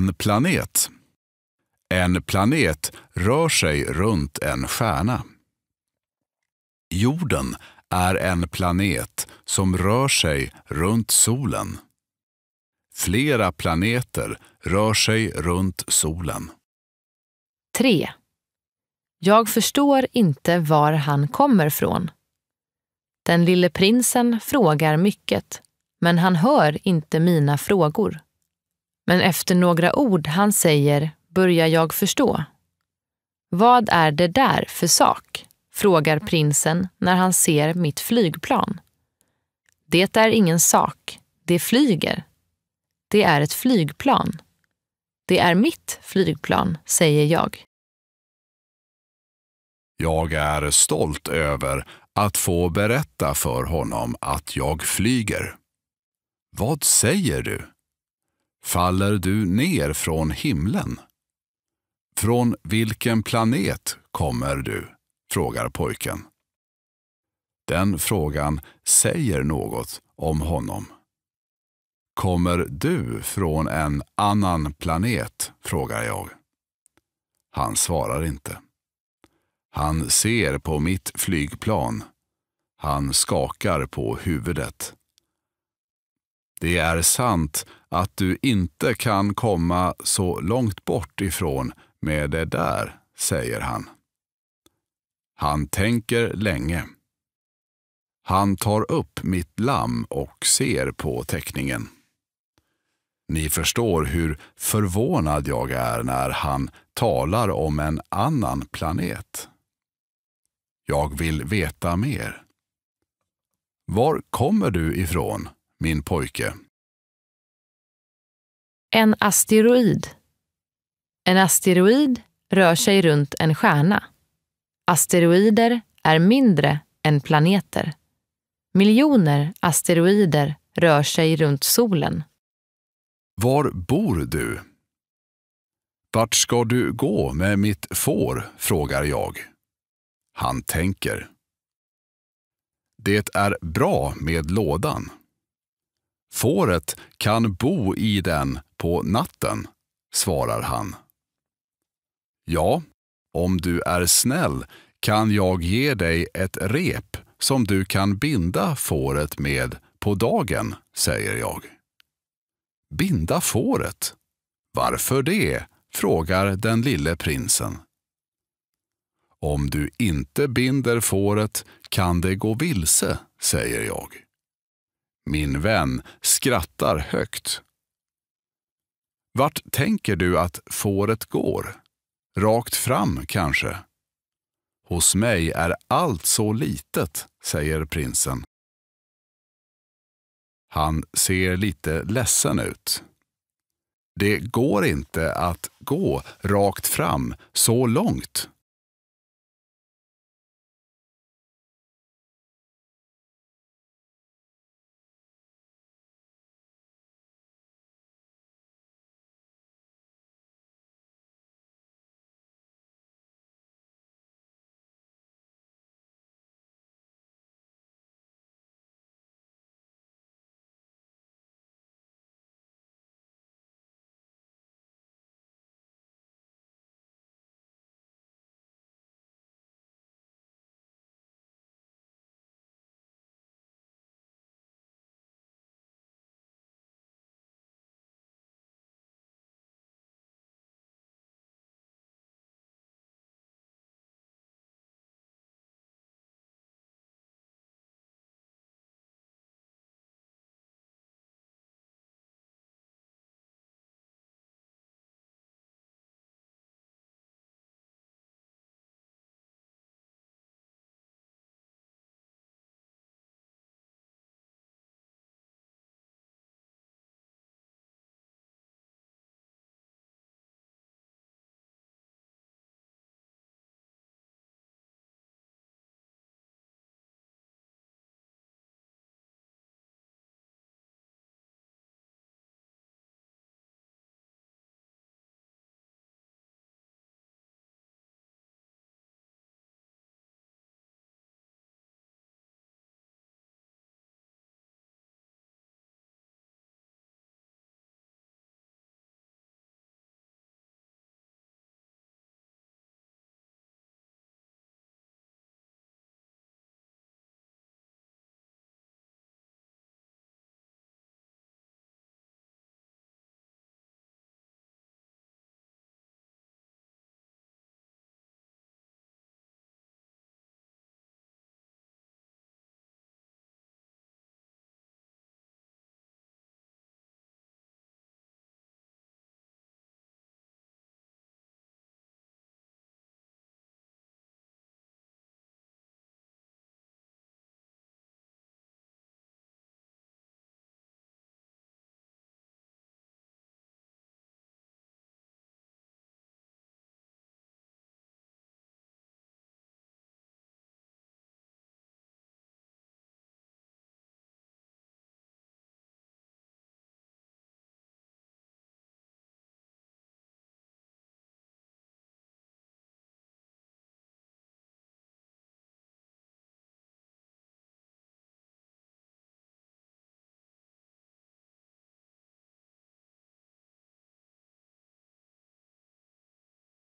En planet. En planet rör sig runt en stjärna. Jorden är en planet som rör sig runt solen. Flera planeter rör sig runt solen. 3. Jag förstår inte var han kommer från. Den lille prinsen frågar mycket, men han hör inte mina frågor. Men efter några ord han säger börjar jag förstå. Vad är det där för sak? frågar prinsen när han ser mitt flygplan. Det är ingen sak. Det flyger. Det är ett flygplan. Det är mitt flygplan, säger jag. Jag är stolt över att få berätta för honom att jag flyger. Vad säger du? faller du ner från himlen? Från vilken planet kommer du? frågar pojken. Den frågan säger något om honom. Kommer du från en annan planet? frågar jag. Han svarar inte. Han ser på mitt flygplan. Han skakar på huvudet. Det är sant att du inte kan komma så långt bort ifrån med det där, säger han. Han tänker länge. Han tar upp mitt lamm och ser på teckningen. Ni förstår hur förvånad jag är när han talar om en annan planet. Jag vill veta mer. Var kommer du ifrån? min pojke. En asteroid. En asteroid rör sig runt en stjärna. Asteroider är mindre än planeter. Miljoner asteroider rör sig runt solen. Var bor du? Vart ska du gå med mitt får? frågar jag. Han tänker. Det är bra med lådan. Fåret kan bo i den på natten, svarar han. Ja, om du är snäll kan jag ge dig ett rep som du kan binda fåret med på dagen, säger jag. Binda fåret? Varför det? frågar den lille prinsen. Om du inte binder fåret kan det gå vilse, säger jag min vän, skrattar högt. Vart tänker du att fåret går? Rakt fram kanske? Hos mig är allt så litet, säger prinsen. Han ser lite ledsen ut. Det går inte att gå rakt fram så långt,